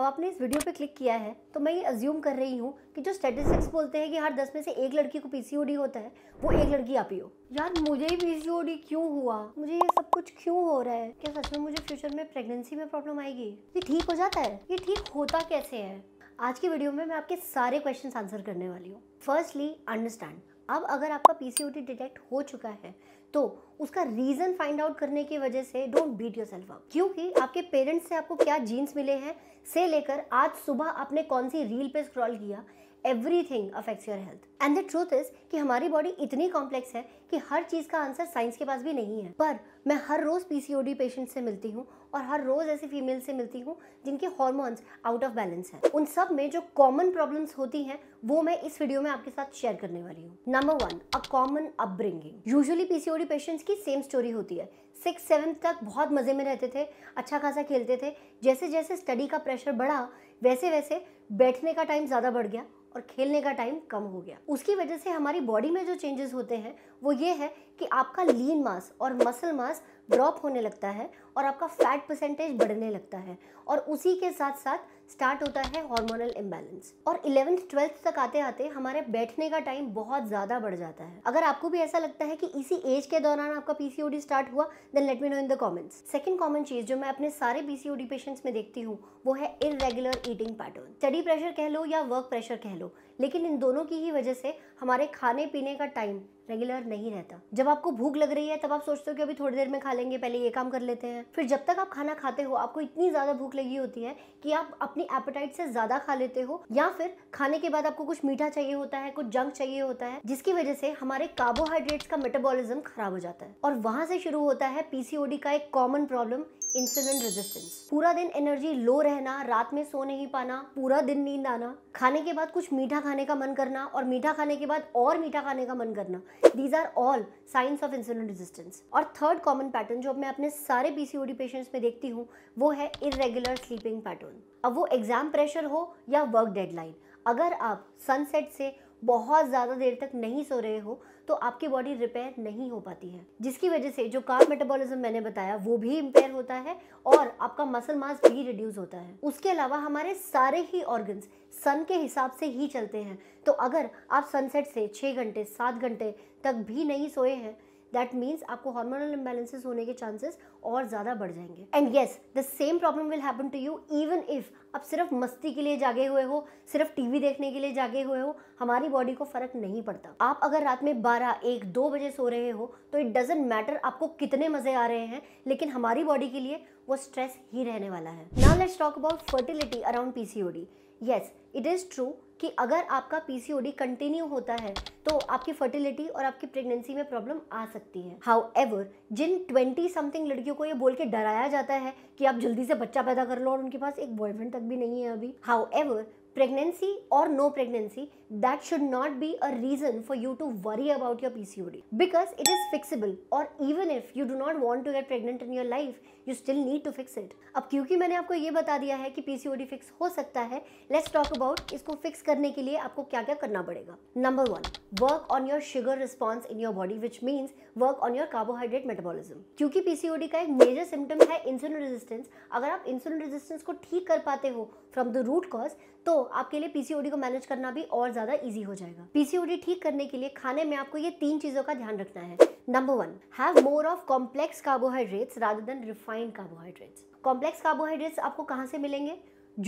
अब आपने इस वीडियो पे क्लिक किया है तो मैं ये अज्यूम कर रही हूँ कि जो स्टेटिस्टिक्स बोलते हैं कि हर दस में से एक लड़की को पीसीओडी होता है वो एक लड़की आप ही हो यार मुझे ही पीसीओडी क्यों हुआ मुझे ये सब कुछ क्यों हो रहा है क्या सच में मुझे फ्यूचर में प्रेगनेंसी में प्रॉब्लम आएगी ये ठीक हो जाता है ये ठीक होता कैसे है आज की वीडियो में मैं आपके सारे क्वेश्चन आंसर करने वाली हूँ फर्स्टली अंडरस्टैंड अब अगर आपका पीसीओटी डिटेक्ट हो चुका है तो उसका रीज़न फाइंड आउट करने की वजह से don't beat yourself up क्योंकि आपके पेरेंट्स से आपको क्या जीन्स मिले हैं से लेकर आज सुबह आपने कौन सी रील पे स्क्रॉल किया everything affects your health and the truth is कि हमारी बॉडी इतनी कॉम्प्लेक्स है कि हर चीज का आंसर साइंस के पास भी नहीं है पर मैं हर रोज पीसीओडी पेशेंट से मिलती हूँ और हर रोज ऐसी फीमेल से मिलती हूँ जिनके हॉर्मोन्स आउट ऑफ बैलेंस है उन सब में जो कॉमन प्रॉब्लम्स होती हैं वो मैं इस वीडियो में आपके साथ शेयर करने वाली हूँ number one a common upbringing usually PCOD patients की सेम स्टोरी होती है सिक्स सेवन्थ तक बहुत मज़े में रहते थे अच्छा खासा खेलते थे जैसे जैसे स्टडी का प्रेशर बढ़ा वैसे वैसे बैठने का टाइम ज़्यादा बढ़ गया और खेलने का टाइम कम हो गया उसकी वजह से हमारी बॉडी में जो चेंजेस होते हैं वो ये है कि आपका लीन मास और मसल मास ड्रॉप होने लगता है और आपका फैट परसेंटेज बढ़ने लगता है और उसी के साथ साथ स्टार्ट होता है हार्मोनल इम्बैलेंस और इलेवेंथ ट्वेल्थ तक आते आते हमारे बैठने का टाइम बहुत ज़्यादा बढ़ जाता है अगर आपको भी ऐसा लगता है कि इसी एज के दौरान आपका पी स्टार्ट हुआ then let me know in the comments second common चीज़ जो मैं अपने सारे पी पेशेंट्स में देखती हूँ वो है irregular eating pattern study pressure कह लो या वर्क प्रेशर कह लो लेकिन इन दोनों की ही वजह से हमारे खाने पीने का टाइम रेगुलर नहीं रहता जब आपको भूख लग रही है तब आप सोचते हो कि अभी थोड़ी देर में खा लेंगे पहले ये काम कर लेते हैं फिर जब तक आप खाना खाते हो आपको इतनी ज़्यादा भूख लगी होती है कि आप अपनी एपेटाइट से ज़्यादा खा लेते हो या फिर खाने के बाद आपको कुछ मीठा चाहिए होता है कुछ जंक चाहिए होता है जिसकी वजह से हमारे कार्बोहाइड्रेट्स का मेटाबोलिज्म खराब हो जाता है और वहां से शुरू होता है पीसीओडी का एक कॉमन प्रॉब्लम इंसुलिन रेजिस्टेंस पूरा दिन एनर्जी लो रहना रात में सो नहीं पाना पूरा दिन नींद आना खाने के बाद कुछ मीठा खाने का मन करना और मीठा खाने के बाद और मीठा खाने का मन करना these are all science of insulin resistance और थर्ड कॉमन पैटर्न जो मैं अपने सारे पीसीओडी पेशेंट्स में देखती हूँ वो है इरेगुलर स्लीपिंग पैटर्न अब वो एग्ज़ाम प्रेशर हो या वर्क डेडलाइन अगर आप सनसेट से बहुत ज़्यादा देर तक नहीं सो रहे हो तो आपकी बॉडी रिपेयर नहीं हो पाती है जिसकी वजह से जो कार्ब मेटाबॉलिज्म मैंने बताया वो भी इम्पेयर होता है और आपका मसल मास भी रिड्यूस होता है उसके अलावा हमारे सारे ही ऑर्गन्स सन के हिसाब से ही चलते हैं तो अगर आप सनसेट से छः घंटे सात घंटे तक भी नहीं सोए हैं दैट मीन्स आपको हार्मोनल इम्बेलेंसेज होने के चांसेस और ज़्यादा बढ़ जाएंगे and yes the same problem will happen to you even if आप सिर्फ मस्ती के लिए जागे हुए हो सिर्फ टीवी देखने के लिए जागे हुए हो हमारी बॉडी को फर्क नहीं पड़ता आप अगर रात में बारह एक दो बजे सो रहे हो तो इट डजेंट मैटर आपको कितने मजे आ रहे हैं लेकिन हमारी बॉडी के लिए वो स्ट्रेस ही रहने वाला है now let's talk about fertility around PCOD yes it is true कि अगर आपका पीसीओडी कंटिन्यू होता है तो आपकी फर्टिलिटी और आपकी प्रेगनेंसी में प्रॉब्लम आ सकती है हाउ एवर जिन ट्वेंटी समथिंग लड़कियों को ये बोल के डराया जाता है कि आप जल्दी से बच्चा पैदा कर लो और उनके पास एक बॉयफ्रेंड तक भी नहीं है अभी हाउ एवर प्रेगनेंसी और no pregnancy that should not be a reason for you to worry about your PCOD because it is fixable और even if you do not want to get pregnant in your life you still need to fix it अब क्योंकि मैंने आपको ये बता दिया है कि पीसीओडी फिक्स हो सकता है लेट्स टॉक अबाउट इसको फिक्स करने के लिए आपको क्या क्या करना पड़ेगा number one work on your sugar response in your body which means work on your carbohydrate metabolism क्योंकि पीसीओडी का एक मेजर सिम्टम है इंसुलिन रेजिस्टेंस अगर आप इंसुलिन रेजिस्टेंस को ठीक कर पाते हो फ्रॉम द रूट कॉज तो आपके लिए पीसीओडी को मैनेज करना भी और ज़्यादा ईजी हो जाएगा पीसीओडी ठीक करने के लिए खाने में आपको ये तीन चीज़ों का ध्यान रखना है number one have more of complex carbohydrates rather than refined carbohydrates complex carbohydrates आपको कहाँ से मिलेंगे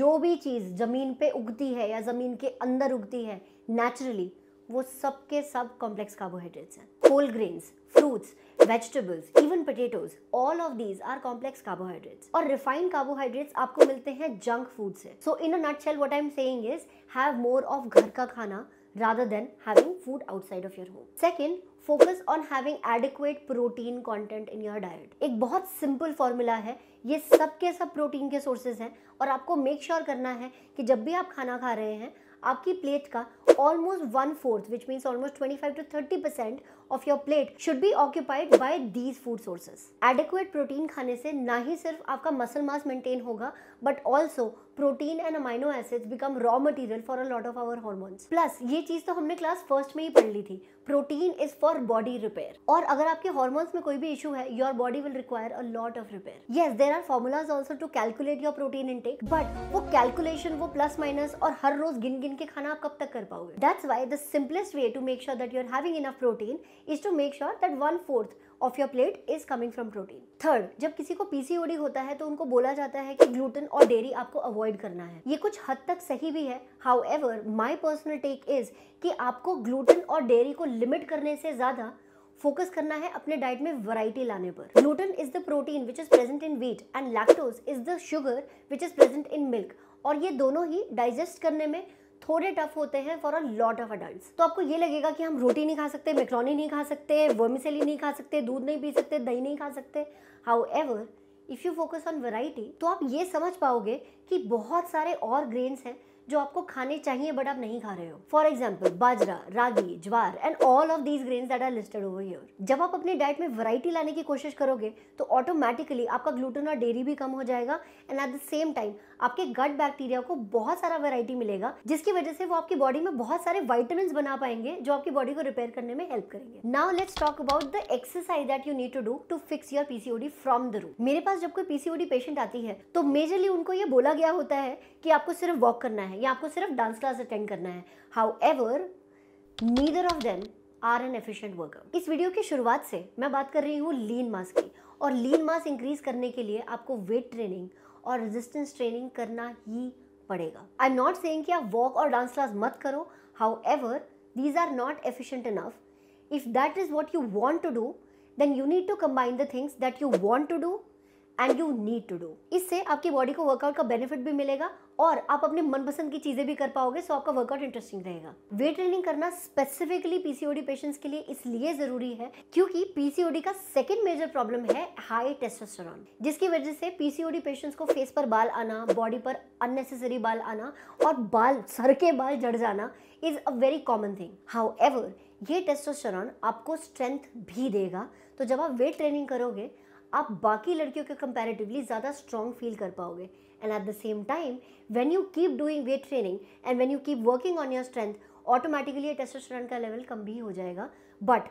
जो भी चीज़ ज़मीन पे उगती है या ज़मीन के अंदर उगती है नेचुरली वो सब के सब कॉम्प्लेक्स कार्बोहाइड्रेट्स हैं whole grains fruits vegetables even potatoes all of these are complex carbohydrates और रिफाइंड कार्बोहाइड्रेट्स आपको मिलते हैं जंक फूड से so in a nutshell what I am saying is have more of घर का खाना rather than having food outside of your home. Second, focus on having adequate protein content in your diet. एक बहुत simple formula है ये सब के सब प्रोटीन के सोर्सेज हैं और आपको मेक श्योर sure करना है कि जब भी आप खाना खा रहे हैं आपकी प्लेट का almost one fourth which means almost 25 of your plate should be occupied by these food sources adequate protein खाने से ना ही सिर्फ आपका मसल मास मेंटेन होगा but also protein and amino acid become raw material for a lot of our hormones plus ये चीज तो हमने क्लास फर्स्ट में ही पढ़ ली थी protein is for body repair और अगर आपके हॉर्मोन्स में कोई भी इशू है your body will require a lot of repair yes there are formulas also to calculate your protein intake but वो कैलकुलेशन वो प्लस माइनस और हर रोज गिन गिन के खाना आप कब तक कर पाओगे that's why the simplest way to make sure that you are having enough protein is to make sure that one fourth of your plate is coming from protein third जब किसी को पीसीओडी होता है तो उनको बोला जाता है कि ग्लूटेन और डेयरी आपको अवॉइड करना है ये कुछ हद तक सही भी है however my personal take is कि आपको ग्लूटेन और डेयरी को लिमिट करने से ज़्यादा फोकस करना है अपने डाइट में वैरायटी लाने पर gluten is the protein which is present in wheat and lactose is the sugar which is present in milk और ये दोनों ही डाइजेस्ट करने में थोड़े टफ होते हैं for a lot of adult तो आपको ये लगेगा कि हम रोटी नहीं खा सकते मैक्रोनी नहीं खा सकते वर्मिसेली नहीं खा सकते दूध नहीं पी सकते दही नहीं खा सकते however if you focus on variety तो आप ये समझ पाओगे कि बहुत सारे और ग्रेन्स हैं जो आपको खाने चाहिए बट आप नहीं खा रहे हो for example bajra ragi jowar and all of these grain that are listed over here जब आप अपने डाइट में वैरायटी लाने की कोशिश करोगे तो ऑटोमेटिकली आपका ग्लूटेन और डेयरी भी कम हो जाएगा and at the same time आपके गट बैक्टीरिया को बहुत सारा वैरायटी मिलेगा जिसकी वजह से वो आपकी बॉडी में बहुत सारे वाइटामिन बना पाएंगे जो आपकी बॉडी को रिपेयर करने में हेल्प करेंगे now let's talk about the exercise that you need to do to fix your PCOD from the room मेरे पास जब कोई पीसीओडी पेशेंट आती है तो मेजरली उनको ये बोला गया होता है कि आपको सिर्फ वॉक करना है है या आपको सिर्फ डांस क्लास अटेंड करना है however neither of them are an efficient worker इस वीडियो की शुरुआत से मैं बात कर रही हूँ लीन मास की और लीन मास इंक्रीज करने के लिए आपको वेट ट्रेनिंग और रेजिस्टेंस ट्रेनिंग करना ही पड़ेगा आई एम नॉट सेइंग कि आप वॉक और डांस क्लास मत करो however these are not efficient enough if that is what you want to do then you need to combine the things that you want to do and you need to do इससे आपकी body को workout का benefit भी मिलेगा और आप अपने मनपसंद की चीज़ें भी कर पाओगे सो आपका वर्कआउट इंटरेस्टिंग रहेगा वेट ट्रेनिंग करना स्पेसिफिकली पीसीओडी पेशेंट्स के लिए इसलिए ज़रूरी है क्योंकि पीसीओडी का सेकेंड मेजर प्रॉब्लम है हाई टेस्टोस्टेरोन जिसकी वजह से पीसीओडी पेशेंट्स को फेस पर बाल आना बॉडी पर अननेसेसरी बाल आना और बाल सर के बाल जड़ जाना is a very common thing however ये टेस्टोस्टेरोन आपको स्ट्रेंथ भी देगा तो जब आप वेट ट्रेनिंग करोगे आप बाकी लड़कियों के कंपैरेटिवली ज़्यादा स्ट्रॉन्ग फील कर पाओगे and at the same time when you keep doing weight training and when you keep working on your strength automatically testosterone का लेवल कम भी हो जाएगा बट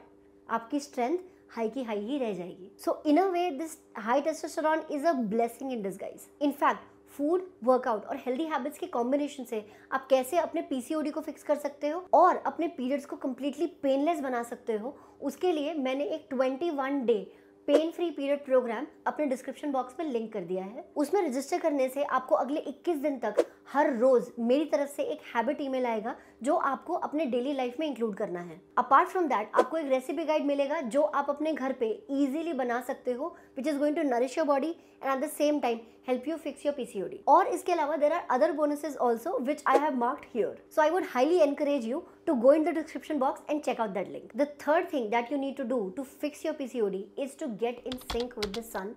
आपकी स्ट्रेंथ हाई की हाई ही रह जाएगी so in a way this high testosterone is a blessing in disguise in fact food workout और हेल्दी हैबिट्स के कॉम्बिनेशन से आप कैसे अपने पीसीओडी को फिक्स कर सकते हो और अपने पीरियड्स को कम्प्लीटली पेनलेस बना सकते हो उसके लिए मैंने एक twenty one day pain free period program अपने डिस्क्रिप्शन बॉक्स में लिंक कर दिया है उसमें रजिस्टर करने से आपको अगले 21 दिन तक हर रोज़ मेरी तरफ से एक हैबिट ईमेल आएगा जो आपको अपने डेली लाइफ में इंक्लूड करना है अपार्ट फ्रॉम दैट आपको एक रेसिपी गाइड मिलेगा जो आप अपने घर पे इजीली बना सकते हो which is going to nourish your body and at the same time help you fix your PCOD और इसके अलावा there are other bonuses also which I have marked here so I would highly encourage you to go in the description box and check out that link the third thing that you need to do to fix your PCOD is to get in sync with the sun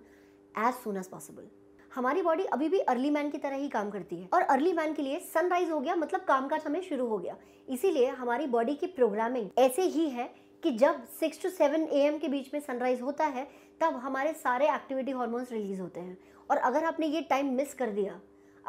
as soon as possible हमारी body अभी भी early man की तरह ही काम करती है और early man के लिए सनराइज हो गया मतलब काम का समय शुरू हो गया इसीलिए हमारी बॉडी की प्रोग्रामिंग ऐसे ही है कि जब six to seven A M के बीच में सनराइज होता है तब हमारे सारे एक्टिविटी हॉर्मोन्स रिलीज होते हैं और अगर आपने ये टाइम मिस कर दिया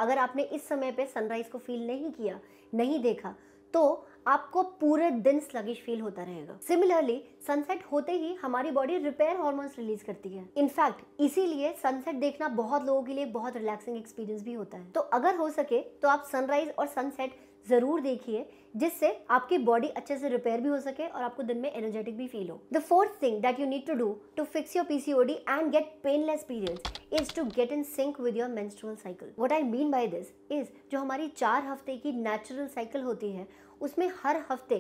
अगर आपने इस समय पे सनराइज़ को फील नहीं किया नहीं देखा तो आपको पूरे दिन स्लगिश फील होता रहेगा सिमिलरली सनसेट होते ही हमारी बॉडी रिपेयर हॉर्मोन्स रिलीज करती है इनफैक्ट इसीलिए सनसेट देखना बहुत लोगों के लिए बहुत रिलैक्सिंग एक्सपीरियंस भी होता है तो अगर हो सके तो आप सनराइज और सनसेट जरूर देखिए जिससे आपकी बॉडी अच्छे से रिपेयर भी हो सके और आपको दिन में एनर्जेटिक भी फील हो the fourth thing that you need to do to fix your PCOD and get painless periods is to get in sync with your menstrual cycle what I mean by this is जो हमारी चार हफ्ते की natural cycle होती है उसमें हर हफ्ते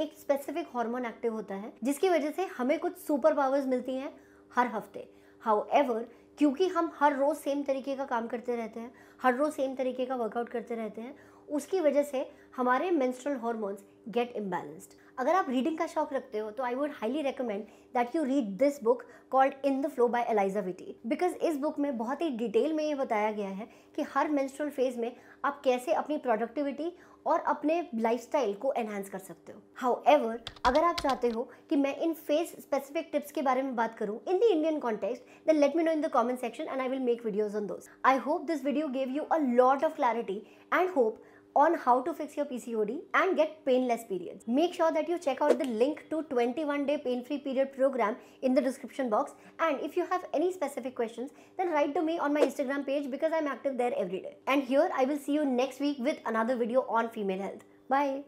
एक स्पेसिफिक हार्मोन एक्टिव होता है जिसकी वजह से हमें कुछ सुपर पावर्स मिलती हैं हर हफ्ते हाउ एवर क्योंकि हम हर रोज़ सेम तरीके का काम करते रहते हैं हर रोज़ सेम तरीके का वर्कआउट करते रहते हैं उसकी वजह से हमारे मेंस्ट्रुअल हॉर्मोन्स गेट इम्बैलेंस्ड अगर आप रीडिंग का शौक रखते हो तो I would highly recommend that you read this book called in the flow by Alisa Vitti because इस बुक में बहुत ही डिटेल में ये बताया गया है कि हर मेंस्ट्रुअल फेज में आप कैसे अपनी प्रोडक्टिविटी और अपने लाइफस्टाइल को एनहांस कर सकते हो हाउ एवर अगर आप चाहते हो कि मैं इन फेस स्पेसिफिक टिप्स के बारे में बात करूं in the Indian context then let me know in the comment section and I will make videos on those I hope this video gave you a lot of clarity and hope on how to fix your PCOD and get painless periods. Make sure that you check out the link to 21 day pain free period program in the description box and if you have any specific questions then write to me on my Instagram page because I'm active there every day. And here I will see you next week with another video on female health. Bye!